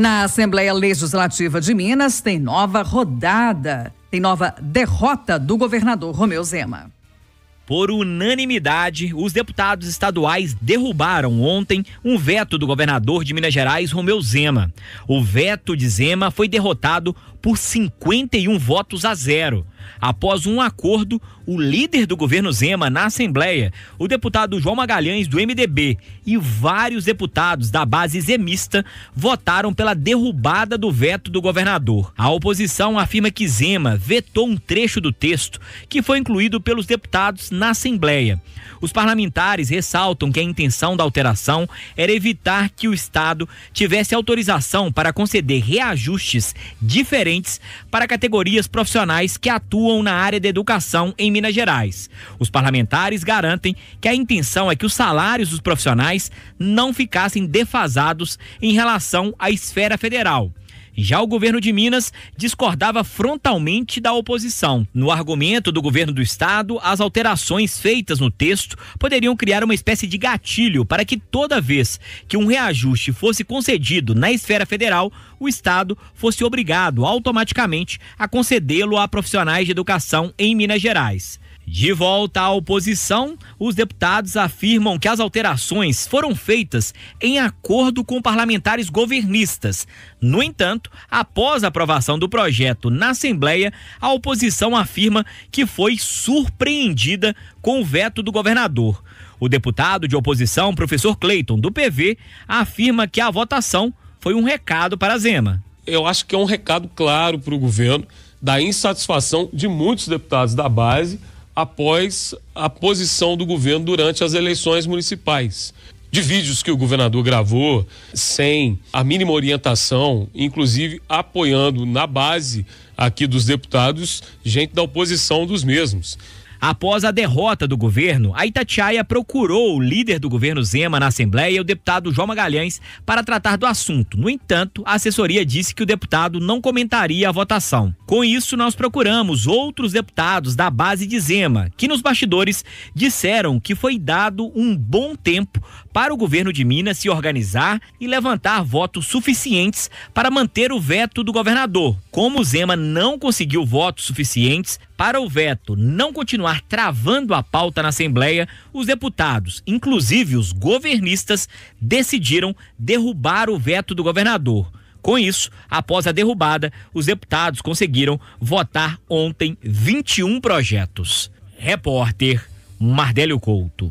Na Assembleia Legislativa de Minas tem nova rodada, tem nova derrota do governador Romeu Zema. Por unanimidade, os deputados estaduais derrubaram ontem um veto do governador de Minas Gerais, Romeu Zema. O veto de Zema foi derrotado por 51 votos a zero após um acordo, o líder do governo Zema na Assembleia, o deputado João Magalhães do MDB e vários deputados da base zemista votaram pela derrubada do veto do governador. A oposição afirma que Zema vetou um trecho do texto que foi incluído pelos deputados na Assembleia. Os parlamentares ressaltam que a intenção da alteração era evitar que o Estado tivesse autorização para conceder reajustes diferentes para categorias profissionais que atuam atuam na área da educação em Minas Gerais. Os parlamentares garantem que a intenção é que os salários dos profissionais não ficassem defasados em relação à esfera federal. Já o governo de Minas discordava frontalmente da oposição. No argumento do governo do estado, as alterações feitas no texto poderiam criar uma espécie de gatilho para que toda vez que um reajuste fosse concedido na esfera federal, o estado fosse obrigado automaticamente a concedê-lo a profissionais de educação em Minas Gerais. De volta à oposição, os deputados afirmam que as alterações foram feitas em acordo com parlamentares governistas. No entanto, após a aprovação do projeto na Assembleia, a oposição afirma que foi surpreendida com o veto do governador. O deputado de oposição, professor Cleiton, do PV, afirma que a votação foi um recado para Zema. Eu acho que é um recado claro para o governo da insatisfação de muitos deputados da base após a posição do governo durante as eleições municipais. De vídeos que o governador gravou sem a mínima orientação, inclusive apoiando na base aqui dos deputados gente da oposição dos mesmos. Após a derrota do governo, a Itatiaia procurou o líder do governo Zema na Assembleia, o deputado João Magalhães, para tratar do assunto. No entanto, a assessoria disse que o deputado não comentaria a votação. Com isso, nós procuramos outros deputados da base de Zema, que nos bastidores disseram que foi dado um bom tempo para o governo de Minas se organizar e levantar votos suficientes para manter o veto do governador. Como Zema não conseguiu votos suficientes, para o veto não continuar travando a pauta na Assembleia, os deputados, inclusive os governistas, decidiram derrubar o veto do governador. Com isso, após a derrubada, os deputados conseguiram votar ontem 21 projetos. Repórter Mardélio Couto.